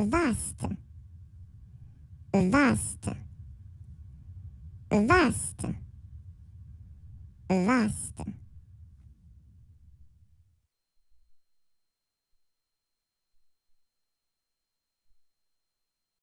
vast vast vast vast